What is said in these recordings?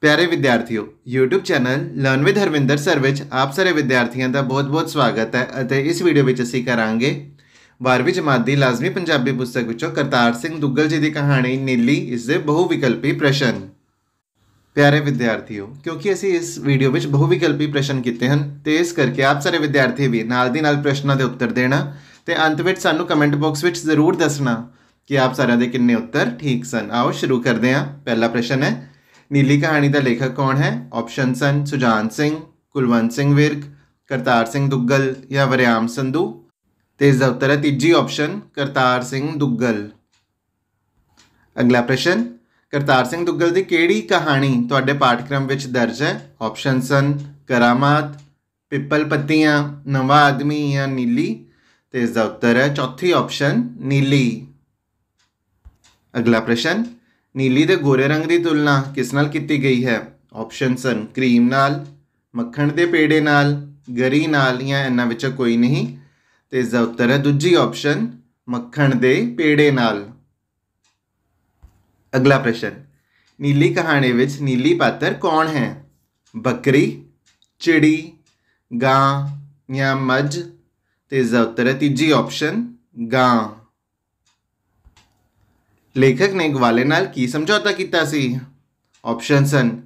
ਪਿਆਰੇ ਵਿਦਿਆਰਥੀਓ YouTube channel learn with Harvinder sir ਵਿੱਚ ਆਪ ਸਾਰੇ ਵਿਦਿਆਰਥੀਆਂ ਦਾ ਬਹੁਤ-ਬਹੁਤ ਸਵਾਗਤ ਹੈ ਅਤੇ ਇਸ ਵੀਡੀਓ ਵਿੱਚ ਅਸੀਂ ਕਰਾਂਗੇ 12ਵੀਂ ਜਮਾਤ ਦੀ ਲਾਜ਼ਮੀ ਪੰਜਾਬੀ ਪੁਸਤਕ ਵਿੱਚੋਂ ਕਰਤਾਰ ਸਿੰਘ ਦੁੱਗਲ ਜੀ ਦੀ ਕਹਾਣੀ ਨੀਲੀ ਇਸ ਦੇ ਬਹੁ-ਵਿਕਲਪੀ ਪ੍ਰਸ਼ਨ ਪਿਆਰੇ ਵਿਦਿਆਰਥੀਓ ਕਿਉਂਕਿ ਅਸੀਂ ਇਸ ਵੀਡੀਓ ਵਿੱਚ ਬਹੁ-ਵਿਕਲਪੀ ਪ੍ਰਸ਼ਨ ਕੀਤੇ ਹਨ ਤੇ ਇਸ ਕਰਕੇ ਆਪ ਸਾਰੇ ਵਿਦਿਆਰਥੀ ਵੀ ਨਾਲ ਦੀ ਨਾਲ ਪ੍ਰਸ਼ਨਾਂ ਦੇ ਉੱਤਰ ਦੇਣਾ ਤੇ ਅੰਤ ਵਿੱਚ ਸਾਨੂੰ ਕਮੈਂਟ ਬਾਕਸ ਵਿੱਚ ਜ਼ਰੂਰ ਦੱਸਣਾ ਕਿ ਆਪ ਸਾਰਿਆਂ ਦੇ ਕਿੰਨੇ ਉੱਤਰ ਠੀਕ ਸਨ ਆਓ ਸ਼ੁਰੂ ਕਰਦੇ ਹਾਂ ਪਹਿਲਾ ਪ੍ਰਸ਼ਨ ਹੈ ਨੀਲੀ ਕਹਾਣੀ ਦਾ ਲੇਖਕ ਕੌਣ ਹੈ ਆਪਸ਼ਨ ਸਨ ਸੁਜਾਨ ਸਿੰਘ ਕੁਲਵੰਤ ਸਿੰਘ ਵਿਰਕ ਕਰਤਾਰ ਸਿੰਘ ਦੁੱਗਲ ਜਾਂ ਵਰਿਆਮ ਸੰਧੂ ਤੇ ਇਸ ਦਾ ਉੱਤਰ ਹੈ ਤੀਜੀ ਆਪਸ਼ਨ ਕਰਤਾਰ ਸਿੰਘ ਦੁੱਗਲ ਅਗਲਾ ਪ੍ਰਸ਼ਨ ਕਰਤਾਰ ਸਿੰਘ ਦੁੱਗਲ ਦੀ ਕਿਹੜੀ ਕਹਾਣੀ ਤੁਹਾਡੇ ਪਾਠਕ੍ਰਮ ਵਿੱਚ ਦਰਜ ਹੈ ਆਪਸ਼ਨ ਸਨ ਕਰਾਮਾਤ ਪਿੱਪਲ ਪੱਤੀਆਂ ਨਵਾਂ ਆਦਮੀ ਜਾਂ ਨੀਲੀ ਤੇ ਇਸ ਦਾ ਉੱਤਰ ਹੈ ਚੌਥੀ ਆਪਸ਼ਨ ਨੀਲੀ ਅਗਲਾ ਪ੍ਰਸ਼ਨ ਨੀਲੀ ਤੇ ਗੋਰੇ ਰੰਗ ਦੀ ਤੁਲਨਾ ਕਿਸ ਨਾਲ ਕੀਤੀ ਗਈ ਹੈ ਆਪਸ਼ਨ ਸਨ ਕਰੀਮ ਨਾਲ ਮੱਖਣ ਦੇ ਪੇੜੇ ਨਾਲ ਗਰੀ ਨਾਲ ਜਾਂ ਇਹਨਾਂ ਵਿੱਚੋਂ ਕੋਈ ਨਹੀਂ ਤੇ ਇਸ ਦਾ ਉੱਤਰ ਹੈ ਦੂਜੀ ਆਪਸ਼ਨ ਮੱਖਣ ਦੇ ਪੇੜੇ ਨਾਲ ਅਗਲਾ ਪ੍ਰਸ਼ਨ ਨੀਲੀ ਕਹਾਣੀ ਵਿੱਚ ਨੀਲੀ ਪਾਤਰ ਕੌਣ ਹੈ ਬੱਕਰੀ ਚਿੜੀ ਗਾਂ ਜਾਂ ਮੱਝ ਤੇ ਇਸ ਦਾ ਉੱਤਰ ਹੈ ਤੀਜੀ ਆਪਸ਼ਨ ਗਾਂ ਲੇਖਕ ਨੇ ਗਵਾਲੇ ਨਾਲ ਕੀ ਸਮਝੌਤਾ ਕੀਤਾ ਸੀ ਆਪਸ਼ਨ ਸਨ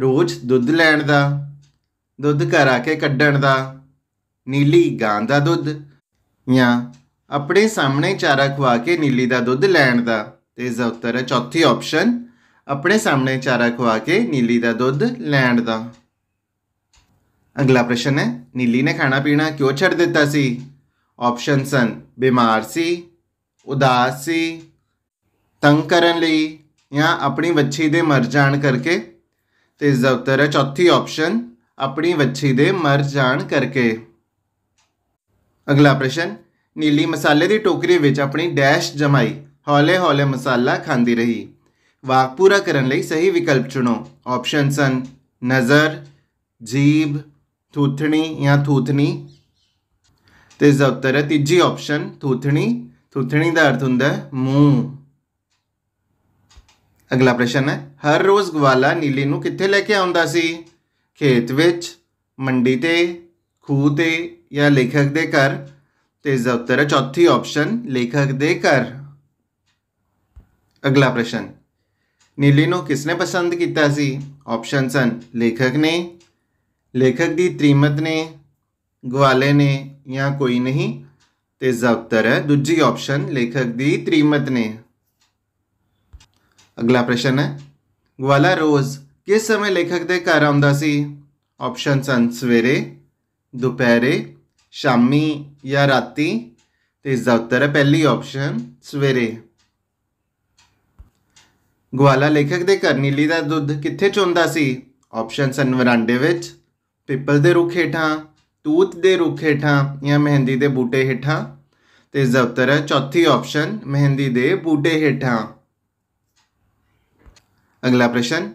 ਰੋਜ਼ ਦੁੱਧ ਲੈਣ ਦਾ ਦੁੱਧ ਘਰ ਆ ਕੇ ਕੱਢਣ ਦਾ ਨੀਲੀ ਗਾਂ ਦਾ ਦੁੱਧ ਜਾਂ ਆਪਣੇ ਸਾਹਮਣੇ ਚਾਰਾ ਖਵਾ ਕੇ ਨੀਲੀ ਦਾ ਦੁੱਧ ਲੈਣ ਦਾ ਤੇ ਇਸ ਦਾ ਉੱਤਰ ਹੈ ਚੌਥੀ ਆਪਸ਼ਨ ਆਪਣੇ ਸਾਹਮਣੇ ਚਾਰਾ ਖਵਾ ਕੇ ਨੀਲੀ ਦਾ ਦੁੱਧ ਲੈਣ ਦਾ ਅਗਲਾ ਪ੍ਰਸ਼ਨ ਹੈ ਨੀਲੀ ਨੇ ਖਾਣਾ ਪੀਣਾ ਕਿਉਂ ਛੱਡ ਦਿੱਤਾ ਸੀ ਆਪਸ਼ਨ ਸਨ ਬਿਮਾਰ ਸੀ ਉਦਾਸ ਸੀ ਤੰਗ ਕਰਨ ਲਈ ਜਾਂ ਆਪਣੀ ਵੱਛੀ ਦੇ ਮਰ ਜਾਣ ਕਰਕੇ ਤੇ ਇਸ ਦਾ ਉੱਤਰ ਹੈ ਚੌਥੀ ਆਪਸ਼ਨ ਆਪਣੀ ਵੱਛੀ ਦੇ ਮਰ ਜਾਣ ਕਰਕੇ ਅਗਲਾ ਪ੍ਰਸ਼ਨ ਨੀਲੀ ਮਸਾਲੇ ਦੀ ਟੋਕਰੀ ਵਿੱਚ ਆਪਣੀ ਡੈਸ਼ ਜਮਾਈ ਹੌਲੇ ਹੌਲੇ ਮਸਾਲਾ ਖਾਂਦੀ ਰਹੀ ਵਾਕ ਪੂਰਾ ਕਰਨ ਲਈ ਸਹੀ ਵਿਕਲਪ ਚੁਣੋ ਆਪਸ਼ਨਸ ਹਨ ਨਜ਼ਰ ਜੀਬ ਥੂਥਣੀ ਜਾਂ ਥੂਥਣੀ ਤੇ ਇਸ ਦਾ ਉੱਤਰ ਹੈ ਤੀਜੀ ਆਪਸ਼ਨ ਥੂਥਣੀ ਥੂਥਣੀ ਦਾ ਅਰਥ ਹੁੰਦਾ ਹੈ ਮੂੰਹ ਅਗਲਾ ਪ੍ਰਸ਼ਨ ਹੈ ਹਰ ਰੋਜ਼ ਗਵਾਲਾ ਨੀਲੀ ਨੂੰ ਕਿੱਥੇ ਲੈ ਕੇ ਆਉਂਦਾ ਸੀ ਖੇਤ ਵਿੱਚ ਮੰਡੀ ਤੇ ਖੂਹ ਤੇ ਜਾਂ ਲੇਖਕ ਦੇ ਘਰ ਤੇ ਉੱਤਰ ਹੈ ਚੌਥੀ ਆਪਸ਼ਨ ਲੇਖਕ ਦੇ ਘਰ ਅਗਲਾ ਪ੍ਰਸ਼ਨ ਨੀਲੀ ਨੂੰ ਕਿਸਨੇ ਪਸੰਦ ਕੀਤਾ ਸੀ ਆਪਸ਼ਨਸ ਹਨ ਲੇਖਕ ਨੇ ਲੇਖਕ ਦੀ ਤ੍ਰੀਮਤ ਨੇ ਗਵਾਲੇ ਨੇ ਜਾਂ ਕੋਈ ਨਹੀਂ ਤੇ ਉੱਤਰ ਹੈ ਦੂਜੀ ਆਪਸ਼ਨ ਲੇਖਕ ਦੀ ਤ੍ਰੀਮਤ ਨੇ ਅਗਲਾ ਪ੍ਰਸ਼ਨ ਹੈ ਗਵਾਲਾ ਰੋਜ਼ ਕਿਸ ਸਮੇਂ ਲੇਖਕ ਦੇ ਘਰ ਆਉਂਦਾ ਸੀ ਆਪਸ਼ਨ ਸਨ ਸਵੇਰੇ ਦੁਪਹਿਰੇ ਸ਼ਾਮੀ ਜਾਂ ਰਾਤੀ ਤੇ ਇਸ ਦਾ ਉੱਤਰ ਹੈ ਪਹਿਲੀ ਆਪਸ਼ਨ ਸਵੇਰੇ ਗਵਾਲਾ ਲੇਖਕ ਦੇ ਘਰ ਨੀਲੀ ਦਾ ਦੁੱਧ ਕਿੱਥੇ ਚੋਂਦਾ ਸੀ ਆਪਸ਼ਨ ਸਨ ਵਰਾਂਡੇ ਵਿੱਚ ਪਿੱਪਲ ਦੇ ਰੁੱਖ ਹੇਠਾਂ ਤੂਤ ਦੇ ਰੁੱਖ ਹੇਠਾਂ ਜਾਂ ਮਹਿੰਦੀ ਦੇ ਬੂਟੇ ਹੇਠਾਂ ਤੇ ਇਸ ਦਾ ਉੱਤਰ ਹੈ ਚੌਥੀ ਆਪਸ਼ਨ ਮਹਿੰਦੀ ਦੇ ਬੂਟੇ ਹੇਠਾਂ ਅਗਲਾ ਪ੍ਰਸ਼ਨ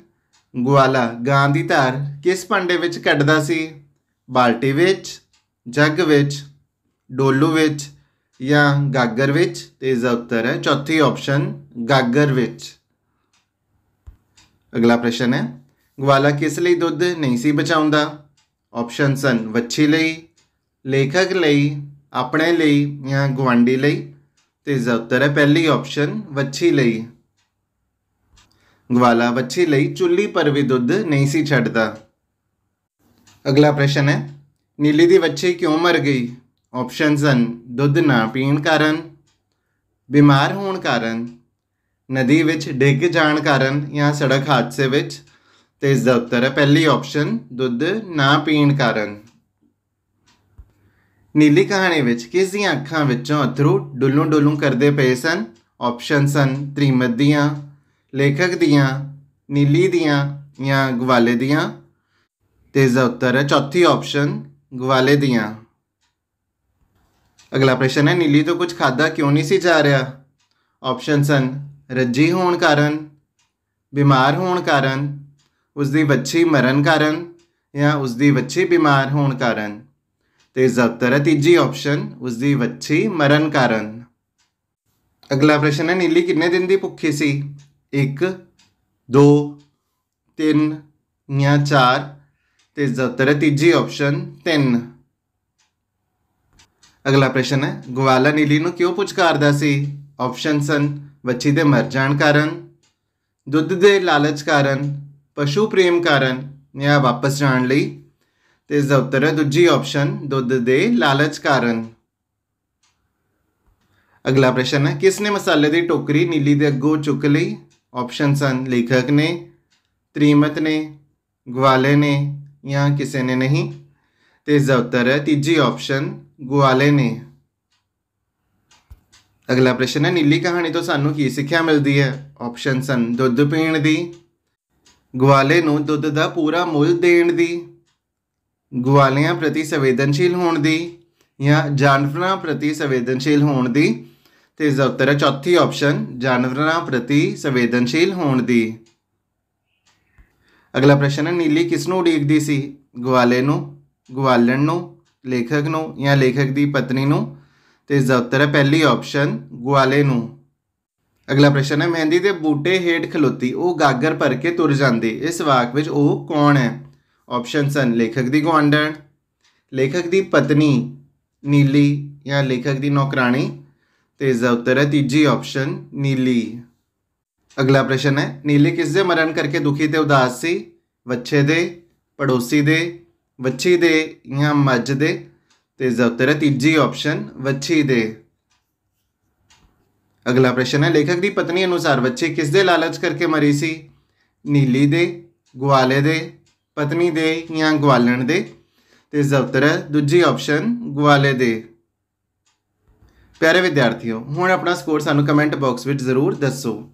ਗਵਾਲਾ ਗਾਂ ਧਾਰ ਕਿਸ ਭਾਂਡੇ ਵਿੱਚ ਕੱਢਦਾ ਸੀ ਬਾਲਟੀ ਵਿੱਚ ਜੱਗ ਵਿੱਚ ਡੋਲੂ ਵਿੱਚ ਜਾਂ ਗਾਗਰ ਵਿੱਚ ਤੇ ਇਸ ਦਾ ਉੱਤਰ ਹੈ ਚੌਥੀ ਆਪਸ਼ਨ ਗਾਗਰ ਵਿੱਚ ਅਗਲਾ ਪ੍ਰਸ਼ਨ ਹੈ ਗਵਾਲਾ ਕਿਸ ਲਈ ਦੁੱਧ ਨਹੀਂ ਸੀ ਬਚਾਉਂਦਾ ਆਪਸ਼ਨ ਸਨ ਵੱਛੀ ਲਈ ਲੇਖਕ ਲਈ ਆਪਣੇ ਲਈ ਜਾਂ ਗਵਾਂਡੀ ਲਈ ਤੇ ਇਸ ਦਾ ਉੱਤਰ ਹੈ ਪਹਿਲੀ ਆਪਸ਼ਨ ਵੱਛੀ ਲਈ ਗਵਾਲਾ ਵੱਛੀ ਲਈ ਚੁੱਲੀ ਪਰ ਵੀ ਦੁੱਧ ਨਹੀਂ ਸੀ ਛੱਡਦਾ ਅਗਲਾ ਪ੍ਰਸ਼ਨ ਹੈ ਨੀਲੀ ਦੀ ਵੱਛੀ ਕਿਉਂ ਮਰ ਗਈ ਆਪਸ਼ਨਸ ਹਨ ਦੁੱਧ ਨਾ ਪੀਣ ਕਾਰਨ ਬਿਮਾਰ ਹੋਣ ਕਾਰਨ ਨਦੀ ਵਿੱਚ ਡਿੱਗ ਜਾਣ ਕਾਰਨ ਜਾਂ ਸੜਕ ਹਾਦਸੇ ਵਿੱਚ ਤੇ ਇਸ ਦਾ ਉੱਤਰ ਹੈ ਪਹਿਲੀ ਆਪਸ਼ਨ ਦੁੱਧ ਨਾ ਪੀਣ ਕਾਰਨ ਨੀਲੀ ਕਹਾਣੀ ਵਿੱਚ ਕਿਸ ਦੀਆਂ ਅੱਖਾਂ ਵਿੱਚੋਂ ਅਥਰੂ ਡੁੱਲੂ ਡੁੱਲੂ ਕਰਦੇ ਪਏ ਸਨ ਆਪਸ਼ਨਸ ਹਨ ਤ੍ਰਿਮਤ ਦੀਆਂ ਲੇਖਕ ਦੀਆਂ ਨੀਲੀ ਦੀਆਂ ਜਾਂ ਗਵਾਲੇ ਦੀਆਂ ਤੇ ਇਸ ਦਾ ਉੱਤਰ ਹੈ ਚੌਥੀ ਆਪਸ਼ਨ ਗਵਾਲੇ ਦੀਆਂ ਅਗਲਾ ਪ੍ਰਸ਼ਨ ਹੈ ਨੀਲੀ ਤੋਂ ਕੁਝ ਖਾਦਾ ਕਿਉਂ ਨਹੀਂ ਸੀ ਜਾ ਰਿਹਾ ਆਪਸ਼ਨਸ ਹਨ ਰੱਜੀ ਹੋਣ ਕਾਰਨ ਬਿਮਾਰ ਹੋਣ ਕਾਰਨ ਉਸ ਦੀ ਵੱਛੀ ਮਰਨ ਕਾਰਨ ਜਾਂ ਉਸ ਦੀ ਵੱਛੀ ਬਿਮਾਰ ਹੋਣ ਕਾਰਨ ਤੇ ਇਸ ਦਾ ਉੱਤਰ ਹੈ ਤੀਜੀ ਆਪਸ਼ਨ ਉਸ ਦੀ ਵੱਛੀ ਮਰਨ ਕਾਰਨ ਅਗਲਾ ਪ੍ਰਸ਼ਨ ਹੈ ਨੀਲੀ ਕਿੰਨੇ ਦਿਨ ਦੀ ਭੁੱਖੀ ਸੀ ਇੱਕ ਦੋ ਤਿੰਨ ਜਾਂ ਚਾਰ ਤੇ ਇਸ ਹੈ ਤੀਜੀ ਆਪਸ਼ਨ 3 ਅਗਲਾ ਪ੍ਰਸ਼ਨ ਹੈ ਗਵਾਲਾ ਨੀਲੀ ਨੂੰ ਕਿਉਂ ਪੁਚਕਾਰਦਾ ਸੀ ਆਪਸ਼ਨ ਸਨ ਬੱਚੀ ਦੇ ਮਰ ਜਾਣ ਕਾਰਨ ਦੁੱਧ ਦੇ ਲਾਲਚ ਕਾਰਨ ਪਸ਼ੂ ਪ੍ਰੇਮ ਕਾਰਨ ਜਾਂ ਵਾਪਸ ਜਾਣ ਲਈ ਤੇ ਇਸ ਹੈ ਦੂਜੀ ਆਪਸ਼ਨ ਦੁੱਧ ਦੇ ਲਾਲਚ ਕਾਰਨ ਅਗਲਾ ਪ੍ਰਸ਼ਨ ਹੈ ਕਿਸ ਨੇ ਮਸਾਲੇ ਦੀ ਟੋਕਰੀ ਨੀਲੀ ਦੇ ਅੱਗੋਂ ਚੁੱਕ ਲਈ ਆਪਸ਼ਨ ਸਨ ਲੇਖਕ ਨੇ ਤ੍ਰੀਮਤ ਨੇ ਗਵਾਲੇ ਨੇ ਜਾਂ ਕਿਸੇ ਨੇ ਨਹੀਂ ਤੇ ਇਸ ਦਾ ਉੱਤਰ ਹੈ ਤੀਜੀ ਆਪਸ਼ਨ ਗਵਾਲੇ ਨੇ ਅਗਲਾ ਪ੍ਰਸ਼ਨ ਹੈ ਨੀਲੀ ਕਹਾਣੀ ਤੋਂ ਸਾਨੂੰ ਕੀ ਸਿੱਖਿਆ ਮਿਲਦੀ ਹੈ ਆਪਸ਼ਨ ਸਨ ਦੁੱਧ ਪੀਣ ਦੀ ਗਵਾਲੇ ਨੂੰ ਦੁੱਧ ਦਾ ਪੂਰਾ ਮੁੱਲ ਦੇਣ ਦੀ ਗਵਾਲਿਆਂ ਪ੍ਰਤੀ ਸੰਵੇਦਨਸ਼ੀਲ ਹੋਣ ਦੀ ਜਾਂ ਜਾਨਵਰਾਂ ਪ੍ਰਤੀ ਸੰਵੇਦਨਸ਼ੀਲ ਹੋਣ ਦੀ ਤੇ ਇਸ ਦਾ ਉੱਤਰ ਹੈ ਚੌਥੀ ਆਪਸ਼ਨ ਜਾਨਵਰਾਂ ਪ੍ਰਤੀ ਸੰਵੇਦਨਸ਼ੀਲ ਹੋਣ ਦੀ ਅਗਲਾ ਪ੍ਰਸ਼ਨ ਹੈ ਨੀਲੀ ਕਿਸ ਨੂੰ ਉਡੀਕਦੀ ਸੀ ਗਵਾਲੇ ਨੂੰ ਗਵਾਲਣ ਨੂੰ ਲੇਖਕ ਨੂੰ ਜਾਂ ਲੇਖਕ ਦੀ ਪਤਨੀ ਨੂੰ ਤੇ ਇਸ ਦਾ ਉੱਤਰ ਹੈ ਪਹਿਲੀ ਆਪਸ਼ਨ ਗਵਾਲੇ ਨੂੰ ਅਗਲਾ ਪ੍ਰਸ਼ਨ ਹੈ ਮਹਿੰਦੀ ਦੇ ਬੂਟੇ ਹੇਠ ਖਲੋਤੀ ਉਹ ਗਾਗਰ ਭਰ ਕੇ ਤੁਰ ਜਾਂਦੀ ਇਸ ਵਾਕ ਵਿੱਚ ਉਹ ਕੌਣ ਹੈ ਆਪਸ਼ਨਸ ਹਨ ਲੇਖਕ ਦੀ ਗਵਾਂਡਣ ਲੇਖਕ ਦੀ ਪਤਨੀ ਨੀਲੀ ਜਾਂ ਲੇਖਕ ਦੀ ਨੌਕਰਾਣੀ ਤੇ ਇਸ ਦਾ ਉੱਤਰ ਹੈ ਤੀਜੀ ਆਪਸ਼ਨ ਨੀਲੀ ਅਗਲਾ ਪ੍ਰਸ਼ਨ ਹੈ ਨੀਲੀ ਕਿਸ ਦੇ ਮਰਨ ਕਰਕੇ ਦੁਖੀ ਤੇ ਉਦਾਸ ਸੀ ਵੱਛੇ ਦੇ ਪੜੋਸੀ ਦੇ ਵੱਛੀ ਦੇ ਜਾਂ ਮੱਜ ਦੇ ਤੇ ਇਸ ਦਾ ਉੱਤਰ ਹੈ ਤੀਜੀ ਆਪਸ਼ਨ ਵੱਛੀ ਦੇ ਅਗਲਾ ਪ੍ਰਸ਼ਨ ਹੈ ਲੇਖਕ ਦੀ ਪਤਨੀ ਅਨੁਸਾਰ ਵੱਛੇ ਕਿਸ ਦੇ ਲਾਲਚ ਕਰਕੇ ਮਰੀ ਸੀ ਨੀਲੀ ਦੇ ਗਵਾਲੇ ਦੇ ਪਤਨੀ ਦੇ ਜਾਂ ਗਵਾਲਣ ਦੇ ਤੇ ਇਸ ਦਾ ਉੱਤਰ ਹੈ ਦੂਜੀ ਆਪਸ਼ਨ ਗਵਾਲੇ ਦੇ ਪਿਆਰੇ ਵਿਦਿਆਰਥੀਓ ਹੁਣ ਆਪਣਾ ਸਕੋਰ ਸਾਨੂੰ ਕਮੈਂਟ ਬਾਕਸ ਵਿੱਚ ਜ਼ਰੂਰ ਦੱਸੋ